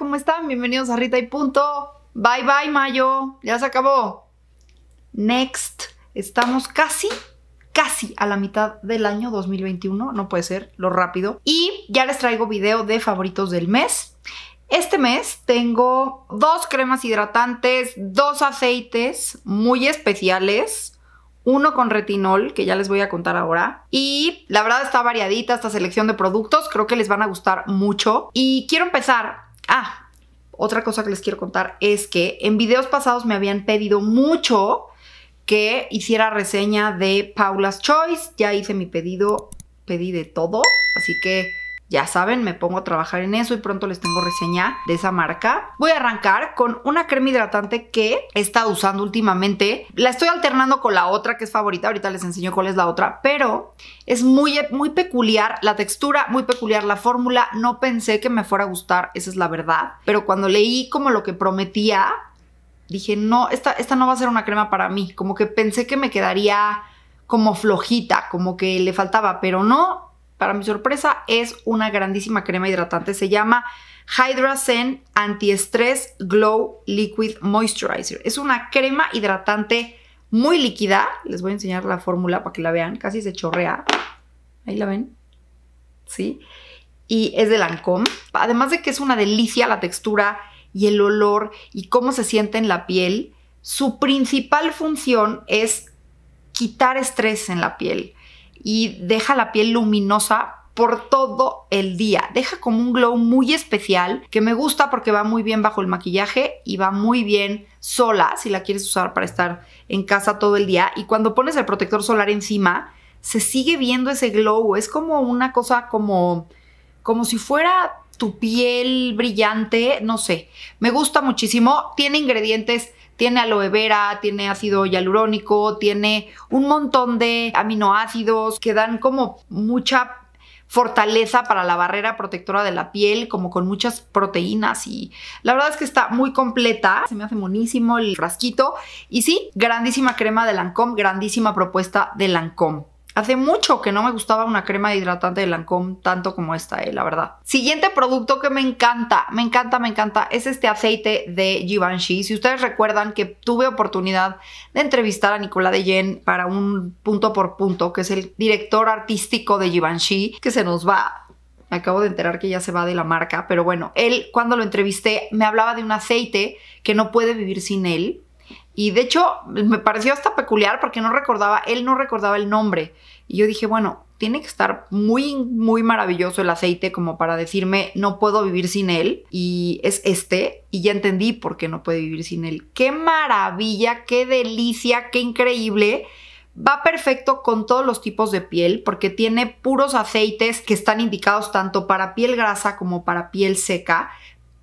¿cómo están? Bienvenidos a Rita y Punto. Bye bye, Mayo. Ya se acabó. Next. Estamos casi, casi a la mitad del año 2021. No puede ser, lo rápido. Y ya les traigo video de favoritos del mes. Este mes tengo dos cremas hidratantes, dos aceites muy especiales uno con retinol, que ya les voy a contar ahora. Y la verdad está variadita esta selección de productos, creo que les van a gustar mucho. Y quiero empezar Ah, otra cosa que les quiero contar es que en videos pasados me habían pedido mucho que hiciera reseña de Paula's Choice. Ya hice mi pedido, pedí de todo, así que ya saben, me pongo a trabajar en eso y pronto les tengo reseña de esa marca. Voy a arrancar con una crema hidratante que he estado usando últimamente. La estoy alternando con la otra que es favorita, ahorita les enseño cuál es la otra, pero es muy, muy peculiar la textura, muy peculiar la fórmula. No pensé que me fuera a gustar, esa es la verdad, pero cuando leí como lo que prometía, dije, no, esta, esta no va a ser una crema para mí. Como que pensé que me quedaría como flojita, como que le faltaba, pero no, para mi sorpresa, es una grandísima crema hidratante. Se llama Hydra Zen stress Glow Liquid Moisturizer. Es una crema hidratante muy líquida. Les voy a enseñar la fórmula para que la vean. Casi se chorrea. Ahí la ven. ¿Sí? Y es de Lancôme. Además de que es una delicia la textura y el olor y cómo se siente en la piel, su principal función es quitar estrés en la piel y deja la piel luminosa por todo el día. Deja como un glow muy especial que me gusta porque va muy bien bajo el maquillaje y va muy bien sola si la quieres usar para estar en casa todo el día. Y cuando pones el protector solar encima, se sigue viendo ese glow. Es como una cosa como, como si fuera tu piel brillante, no sé. Me gusta muchísimo. Tiene ingredientes tiene aloe vera, tiene ácido hialurónico, tiene un montón de aminoácidos que dan como mucha fortaleza para la barrera protectora de la piel, como con muchas proteínas y la verdad es que está muy completa, se me hace monísimo el frasquito y sí, grandísima crema de Lancôme, grandísima propuesta de Lancôme. Hace mucho que no me gustaba una crema hidratante de Lancome tanto como esta, eh, la verdad. Siguiente producto que me encanta, me encanta, me encanta, es este aceite de Givenchy. Si ustedes recuerdan que tuve oportunidad de entrevistar a Nicolás de Jen para un punto por punto, que es el director artístico de Givenchy, que se nos va me acabo de enterar que ya se va de la marca, pero bueno, él cuando lo entrevisté me hablaba de un aceite que no puede vivir sin él, y de hecho, me pareció hasta peculiar porque no recordaba, él no recordaba el nombre. Y yo dije, bueno, tiene que estar muy, muy maravilloso el aceite como para decirme, no puedo vivir sin él. Y es este, y ya entendí por qué no puede vivir sin él. Qué maravilla, qué delicia, qué increíble. Va perfecto con todos los tipos de piel porque tiene puros aceites que están indicados tanto para piel grasa como para piel seca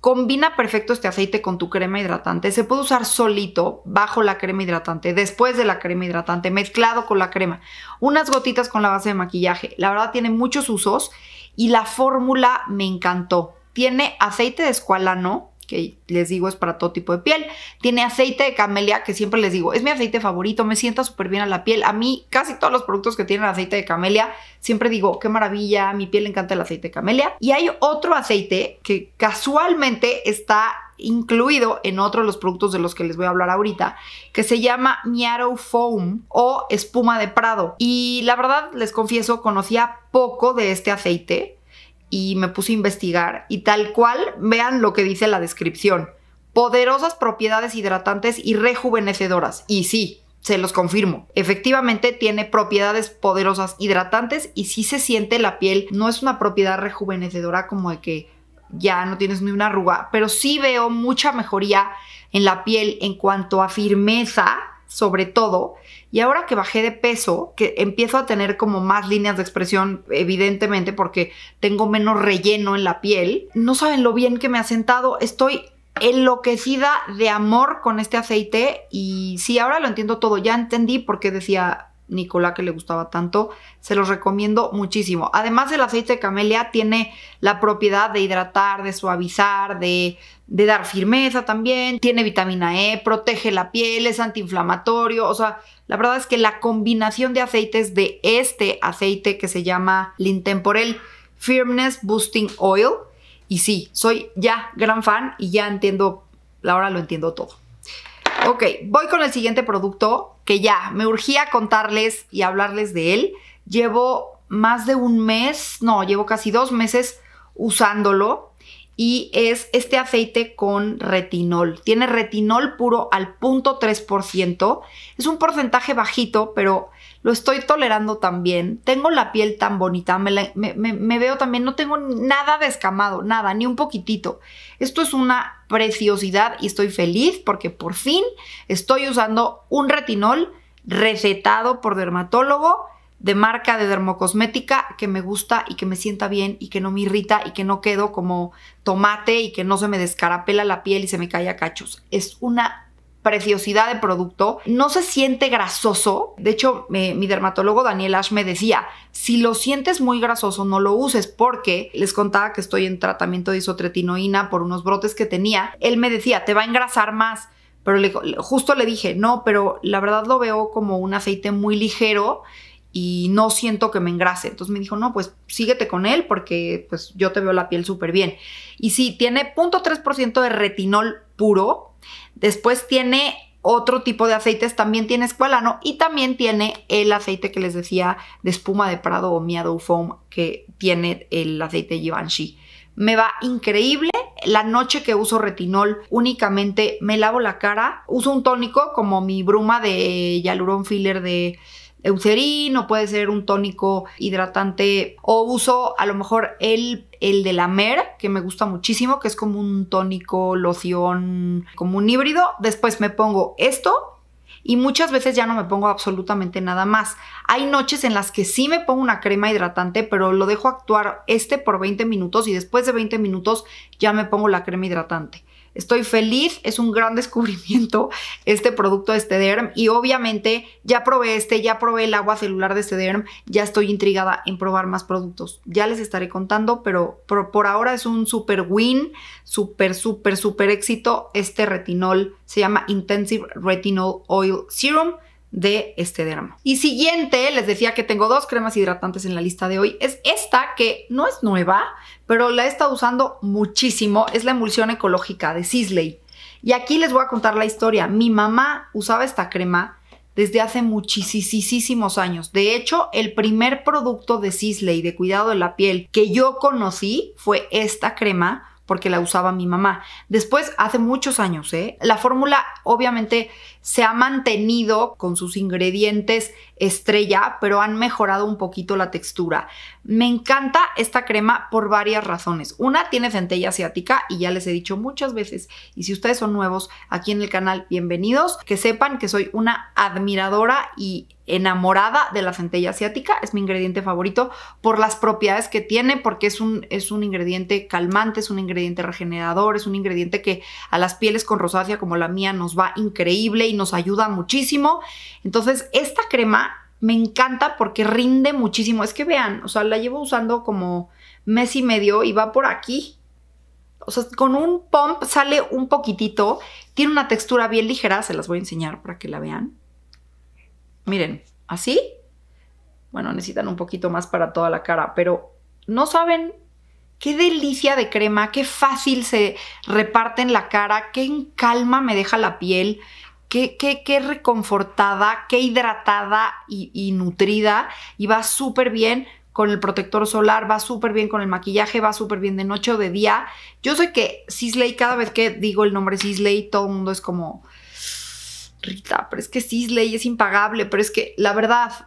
Combina perfecto este aceite con tu crema hidratante. Se puede usar solito, bajo la crema hidratante, después de la crema hidratante, mezclado con la crema. Unas gotitas con la base de maquillaje. La verdad tiene muchos usos y la fórmula me encantó. Tiene aceite de escualano, que les digo es para todo tipo de piel. Tiene aceite de camelia, que siempre les digo, es mi aceite favorito, me sienta súper bien a la piel. A mí casi todos los productos que tienen aceite de camelia, siempre digo, qué maravilla, a mi piel le encanta el aceite de camelia. Y hay otro aceite que casualmente está incluido en otro de los productos de los que les voy a hablar ahorita, que se llama Miaro Foam o espuma de Prado. Y la verdad, les confieso, conocía poco de este aceite y me puse a investigar y tal cual vean lo que dice la descripción. Poderosas propiedades hidratantes y rejuvenecedoras. Y sí, se los confirmo. Efectivamente tiene propiedades poderosas hidratantes y sí se siente la piel. No es una propiedad rejuvenecedora como de que ya no tienes ni una arruga, pero sí veo mucha mejoría en la piel en cuanto a firmeza, sobre todo, y ahora que bajé de peso, que empiezo a tener como más líneas de expresión, evidentemente, porque tengo menos relleno en la piel, no saben lo bien que me ha sentado, estoy enloquecida de amor con este aceite y sí, ahora lo entiendo todo, ya entendí por qué decía Nicolás que le gustaba tanto. Se los recomiendo muchísimo. Además, el aceite de camelia tiene la propiedad de hidratar, de suavizar, de, de dar firmeza también. Tiene vitamina E, protege la piel, es antiinflamatorio. O sea, la verdad es que la combinación de aceites de este aceite que se llama Lintemporel Firmness Boosting Oil. Y sí, soy ya gran fan y ya entiendo, ahora lo entiendo todo. Ok, voy con el siguiente producto que ya me urgía contarles y hablarles de él. Llevo más de un mes, no, llevo casi dos meses usándolo y es este aceite con retinol. Tiene retinol puro al 0.3%. Es un porcentaje bajito, pero lo estoy tolerando también, tengo la piel tan bonita, me, veo también, no tengo nada descamado, nada, ni un poquitito. Esto es una preciosidad y estoy feliz porque por fin estoy usando un retinol recetado por dermatólogo de marca de dermocosmética que me gusta y que me sienta bien y que no me irrita y que no quedo como tomate y que no se me descarapela la piel y se me cae a cachos. Es una preciosidad de producto, no se siente grasoso. De hecho, mi dermatólogo Daniel Ash me decía, si lo sientes muy grasoso, no lo uses porque les contaba que estoy en tratamiento de isotretinoína por unos brotes que tenía. Él me decía, te va a engrasar más. Pero justo le dije, no, pero la verdad lo veo como un aceite muy ligero y no siento que me engrase. Entonces me dijo, no, pues síguete con él porque pues yo te veo la piel súper bien. Y si tiene 0.3% de retinol puro, Después tiene otro tipo de aceites, también tiene escualano y también tiene el aceite que les decía de espuma de Prado o Miado Foam que tiene el aceite Givenchy. Me va increíble. La noche que uso retinol únicamente me lavo la cara, uso un tónico como mi bruma de Yalurón filler de Eucerin o puede ser un tónico hidratante o uso a lo mejor el, el de la Mer, que me gusta muchísimo, que es como un tónico, loción, como un híbrido. Después me pongo esto y muchas veces ya no me pongo absolutamente nada más. Hay noches en las que sí me pongo una crema hidratante, pero lo dejo actuar este por 20 minutos y después de 20 minutos ya me pongo la crema hidratante. Estoy feliz, es un gran descubrimiento este producto de derm y obviamente ya probé este, ya probé el agua celular de derm ya estoy intrigada en probar más productos. Ya les estaré contando, pero por, por ahora es un super win, super, super, super éxito este retinol. Se llama Intensive Retinol Oil Serum de este dermo Y siguiente, les decía que tengo dos cremas hidratantes en la lista de hoy. Es esta que no es nueva, pero la he estado usando muchísimo. Es la emulsión ecológica de Sisley. Y aquí les voy a contar la historia. Mi mamá usaba esta crema desde hace muchísimos años. De hecho, el primer producto de Sisley de cuidado de la piel que yo conocí fue esta crema porque la usaba mi mamá. Después, hace muchos años, ¿eh? la fórmula obviamente se ha mantenido con sus ingredientes estrella, pero han mejorado un poquito la textura. Me encanta esta crema por varias razones. Una, tiene centella asiática y ya les he dicho muchas veces, y si ustedes son nuevos aquí en el canal, bienvenidos, que sepan que soy una admiradora y enamorada de la centella asiática, es mi ingrediente favorito por las propiedades que tiene, porque es un, es un ingrediente calmante, es un ingrediente regenerador, es un ingrediente que a las pieles con rosácea como la mía nos va increíble y nos ayuda muchísimo. Entonces, esta crema me encanta porque rinde muchísimo. Es que vean, o sea, la llevo usando como mes y medio y va por aquí. O sea, con un pump sale un poquitito. Tiene una textura bien ligera, se las voy a enseñar para que la vean. Miren, así. Bueno, necesitan un poquito más para toda la cara, pero no saben qué delicia de crema, qué fácil se reparte en la cara, qué en calma me deja la piel, qué, reconfortada, qué hidratada y, y nutrida y va súper bien con el protector solar, va súper bien con el maquillaje, va súper bien de noche o de día. Yo sé que Sisley, cada vez que digo el nombre Sisley, todo el mundo es como, Rita, pero es que Sisley es impagable, pero es que la verdad,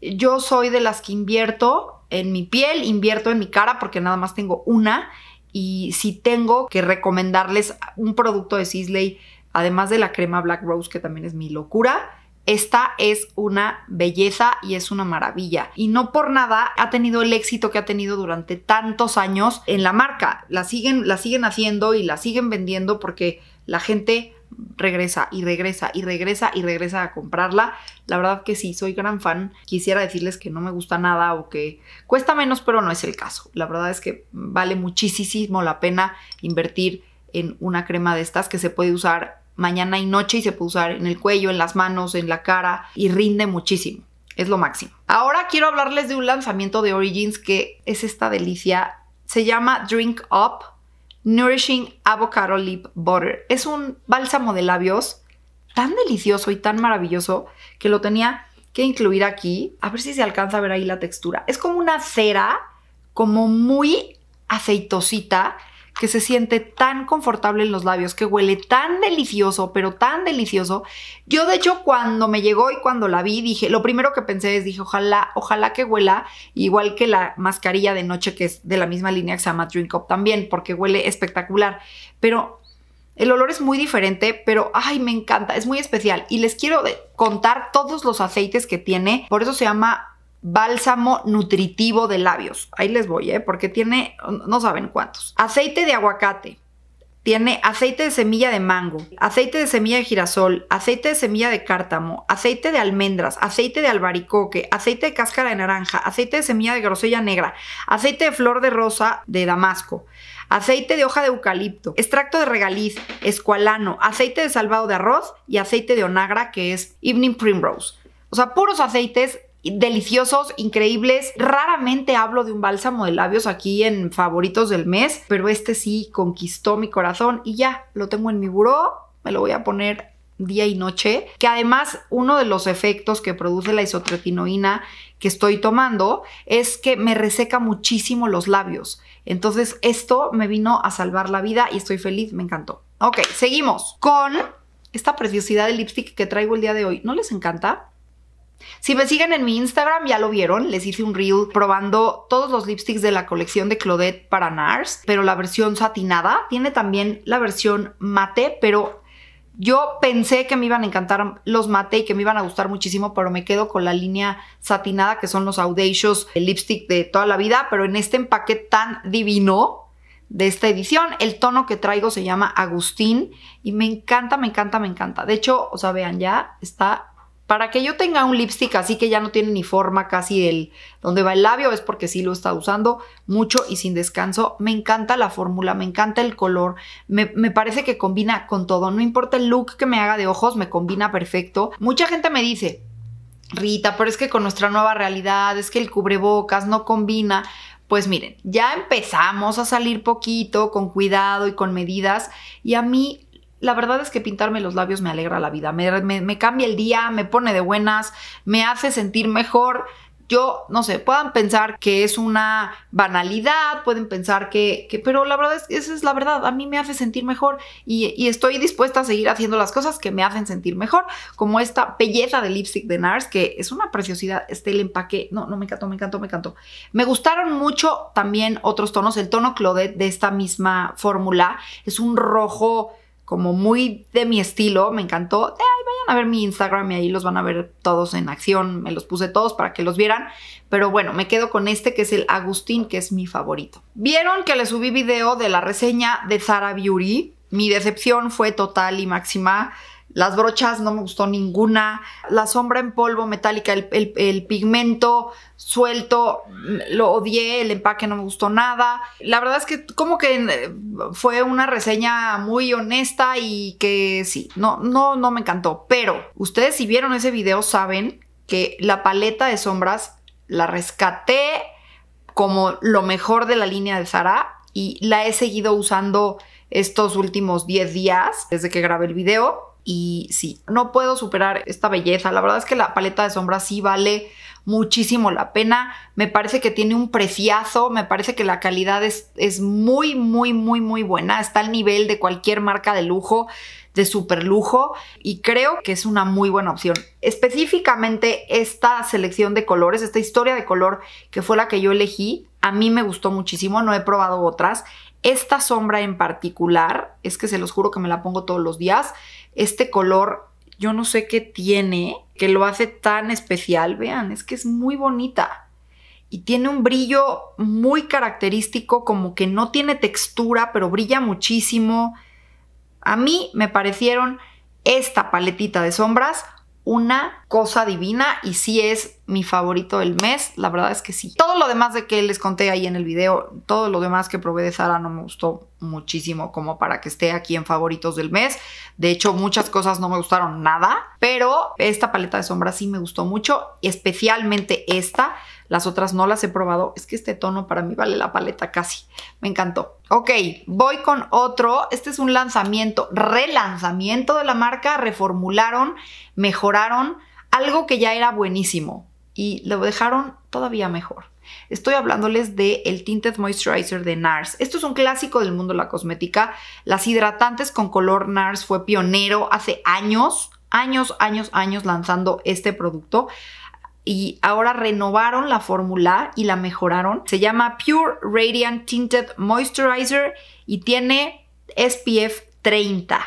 yo soy de las que invierto en mi piel, invierto en mi cara porque nada más tengo una y si tengo que recomendarles un producto de Sisley además de la crema Black Rose, que también es mi locura, esta es una belleza y es una maravilla. Y no por nada ha tenido el éxito que ha tenido durante tantos años en la marca. La siguen, la siguen haciendo y la siguen vendiendo porque la gente regresa y regresa y regresa y regresa a comprarla. La verdad que sí, soy gran fan. Quisiera decirles que no me gusta nada o que cuesta menos, pero no es el caso. La verdad es que vale muchísimo la pena invertir en una crema de estas que se puede usar mañana y noche y se puede usar en el cuello, en las manos, en la cara y rinde muchísimo. Es lo máximo. Ahora quiero hablarles de un lanzamiento de Origins que es esta delicia. Se llama Drink Up Nourishing Avocado Lip Butter. Es un bálsamo de labios tan delicioso y tan maravilloso que lo tenía que incluir aquí. A ver si se alcanza a ver ahí la textura. Es como una cera, como muy aceitosita que se siente tan confortable en los labios, que huele tan delicioso, pero tan delicioso. Yo de hecho cuando me llegó y cuando la vi, dije, lo primero que pensé es, dije, ojalá, ojalá que huela igual que la mascarilla de noche que es de la misma línea que se llama Drink Up también, porque huele espectacular. Pero el olor es muy diferente, pero ay, me encanta, es muy especial. Y les quiero contar todos los aceites que tiene, por eso se llama bálsamo nutritivo de labios. Ahí les voy, ¿eh? Porque tiene, no saben cuántos. Aceite de aguacate. Tiene aceite de semilla de mango, aceite de semilla de girasol, aceite de semilla de cártamo, aceite de almendras, aceite de albaricoque, aceite de cáscara de naranja, aceite de semilla de grosella negra, aceite de flor de rosa de damasco, aceite de hoja de eucalipto, extracto de regaliz, escualano, aceite de salvado de arroz y aceite de onagra que es Evening Primrose. O sea, puros aceites deliciosos, increíbles. Raramente hablo de un bálsamo de labios aquí en favoritos del mes, pero este sí conquistó mi corazón y ya lo tengo en mi buró. Me lo voy a poner día y noche, que además uno de los efectos que produce la isotretinoína que estoy tomando es que me reseca muchísimo los labios. Entonces esto me vino a salvar la vida y estoy feliz, me encantó. Ok, seguimos con esta preciosidad de lipstick que traigo el día de hoy. ¿No les encanta? Si me siguen en mi Instagram ya lo vieron, les hice un reel probando todos los lipsticks de la colección de Claudette para NARS, pero la versión satinada tiene también la versión mate, pero yo pensé que me iban a encantar los mate y que me iban a gustar muchísimo, pero me quedo con la línea satinada que son los Audacious el lipstick de toda la vida, pero en este empaque tan divino de esta edición. El tono que traigo se llama Agustín y me encanta, me encanta, me encanta. De hecho, o sea, vean, ya está para que yo tenga un lipstick así que ya no tiene ni forma casi el donde va el labio, es porque sí lo está usando mucho y sin descanso. Me encanta la fórmula, me encanta el color, me, me, parece que combina con todo. No importa el look que me haga de ojos, me combina perfecto. Mucha gente me dice, Rita, pero es que con nuestra nueva realidad, es que el cubrebocas no combina. Pues miren, ya empezamos a salir poquito, con cuidado y con medidas, y a mí la verdad es que pintarme los labios me alegra la vida, me, cambia el día, me pone de buenas, me hace sentir mejor. Yo, no sé, puedan pensar que es una banalidad, pueden pensar que, pero la verdad es que esa es la verdad, a mí me hace sentir mejor y, estoy dispuesta a seguir haciendo las cosas que me hacen sentir mejor, como esta belleza de lipstick de NARS, que es una preciosidad, este el empaque, no, no, me encantó, me encantó, me encantó. Me gustaron mucho también otros tonos, el tono Claudette de esta misma fórmula, es un rojo como muy de mi estilo, me encantó. Eh, vayan a ver mi Instagram y ahí los van a ver todos en acción, me los puse todos para que los vieran. Pero bueno, me quedo con este que es el Agustín, que es mi favorito. Vieron que les subí video de la reseña de Zara Beauty. Mi decepción fue total y máxima. Las brochas no me gustó ninguna. La sombra en polvo metálica, el, pigmento suelto, mm, lo odié. El empaque no me gustó nada. La verdad es que como que eh, fue una reseña muy honesta y que sí, no, no, no me encantó. Pero ustedes si vieron ese video saben que la paleta de sombras la rescaté como lo mejor de la línea de Zara y la he seguido usando estos últimos 10 días desde que grabé el video y sí, no puedo superar esta belleza. La verdad es que la paleta de sombras sí vale muchísimo la pena. Me parece que tiene un preciazo, me parece que la calidad es, muy, muy, muy, muy buena. Está al nivel de cualquier marca de lujo, de super lujo, y creo que es una muy buena opción. Específicamente esta selección de colores, esta historia de color que fue la que yo elegí, a mí me gustó muchísimo, no he probado otras. Esta sombra en particular, es que se los juro que me la pongo todos los días, este color, yo no sé qué tiene, que lo hace tan especial. Vean, es que es muy bonita. Y tiene un brillo muy característico, como que no tiene textura, pero brilla muchísimo. A mí me parecieron esta paletita de sombras una cosa divina y si es mi favorito del mes, la verdad es que sí. Todo lo demás de que les conté ahí en el video, todo lo demás que probé de Sara no me gustó muchísimo como para que esté aquí en favoritos del mes. De hecho, muchas cosas no me gustaron nada, pero esta paleta de sombras sí me gustó mucho, especialmente esta las otras no las he probado. Es que este tono para mí vale la paleta casi. Me encantó. Ok, voy con otro. Este es un lanzamiento, relanzamiento de la marca. Reformularon, mejoraron algo que ya era buenísimo y lo dejaron todavía mejor. Estoy hablándoles de el Tinted Moisturizer de NARS. Esto es un clásico del mundo de la cosmética. Las hidratantes con color NARS fue pionero hace años, años, años, años lanzando este producto y ahora renovaron la fórmula y la mejoraron. Se llama Pure Radiant Tinted Moisturizer y tiene SPF 30.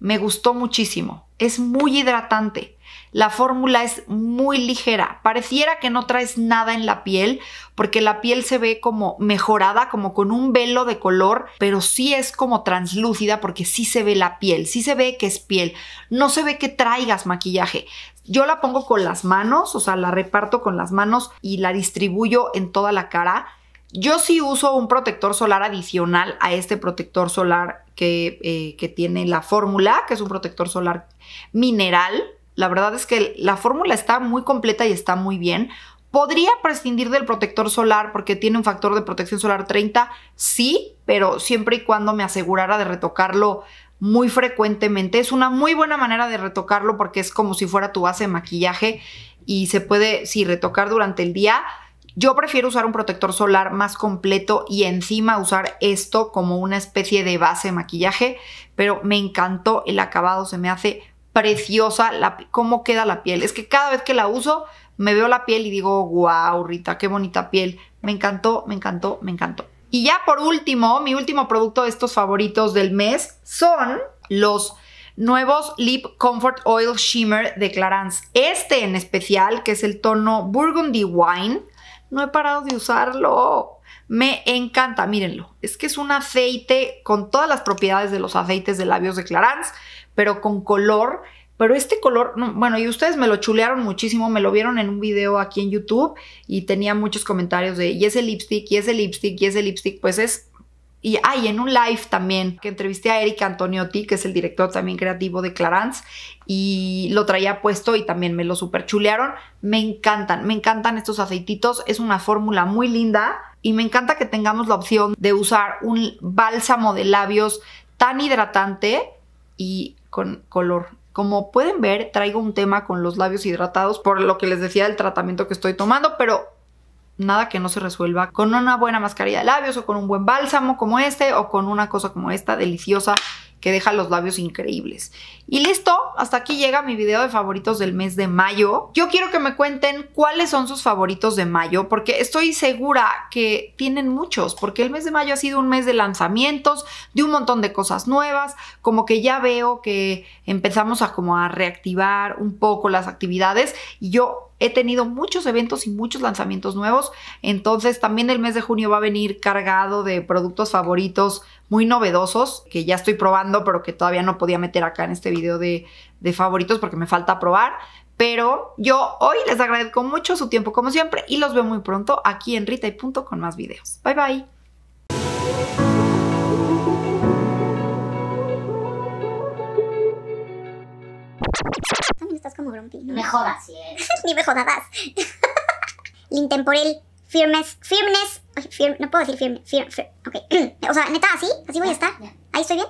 Me gustó muchísimo. Es muy hidratante. La fórmula es muy ligera, pareciera que no traes nada en la piel porque la piel se ve como mejorada, como con un velo de color, pero sí es como translúcida porque sí se ve la piel, sí se ve que es piel, no se ve que traigas maquillaje. Yo la pongo con las manos, o sea, la reparto con las manos y la distribuyo en toda la cara. Yo sí uso un protector solar adicional a este protector solar que, eh, que tiene la fórmula, que es un protector solar mineral, la verdad es que la fórmula está muy completa y está muy bien. ¿Podría prescindir del protector solar porque tiene un factor de protección solar 30? Sí, pero siempre y cuando me asegurara de retocarlo muy frecuentemente. Es una muy buena manera de retocarlo porque es como si fuera tu base de maquillaje y se puede, sí, retocar durante el día. Yo prefiero usar un protector solar más completo y encima usar esto como una especie de base de maquillaje, pero me encantó el acabado, se me hace preciosa la, cómo queda la piel. Es que cada vez que la uso me veo la piel y digo, wow, Rita, qué bonita piel. Me encantó, me encantó, me encantó. Y ya por último, mi último producto de estos favoritos del mes son los nuevos Lip Comfort Oil Shimmer de Clarins. Este en especial, que es el tono Burgundy Wine, no he parado de usarlo. Me encanta, mírenlo. Es que es un aceite con todas las propiedades de los aceites de labios de Clarins, pero con color. Pero este color, bueno, y ustedes me lo chulearon muchísimo, me lo vieron en un video aquí en YouTube y tenía muchos comentarios de, y ese lipstick, y ese lipstick, y ese lipstick, pues es y, hay en un live también que entrevisté a Eric Antoniotti, que es el director también creativo de Clarance, y lo traía puesto y también me lo super chulearon. Me encantan, me encantan estos aceititos, es una fórmula muy linda y me encanta que tengamos la opción de usar un bálsamo de labios tan hidratante y con color. Como pueden ver, traigo un tema con los labios hidratados por lo que les decía del tratamiento que estoy tomando, pero nada que no se resuelva con una buena mascarilla de labios o con un buen bálsamo como este o con una cosa como esta deliciosa que deja los labios increíbles. Y listo, hasta aquí llega mi video de favoritos del mes de mayo. Yo quiero que me cuenten cuáles son sus favoritos de mayo, porque estoy segura que tienen muchos, porque el mes de mayo ha sido un mes de lanzamientos, de un montón de cosas nuevas, como que ya veo que empezamos a como a reactivar un poco las actividades y yo He tenido muchos eventos y muchos lanzamientos nuevos, entonces también el mes de junio va a venir cargado de productos favoritos muy novedosos que ya estoy probando, pero que todavía no podía meter acá en este video de, de favoritos porque me falta probar. Pero yo hoy les agradezco mucho su tiempo como siempre y los veo muy pronto aquí en Rita y Punto con más videos. Bye bye. como grumpy. ¿no? Me jodas, Ni me jodadas. Lintemporel, firmes, firmes. no puedo decir firme, firme, Ok. o sea, neta, así, así voy a estar. Ahí estoy bien.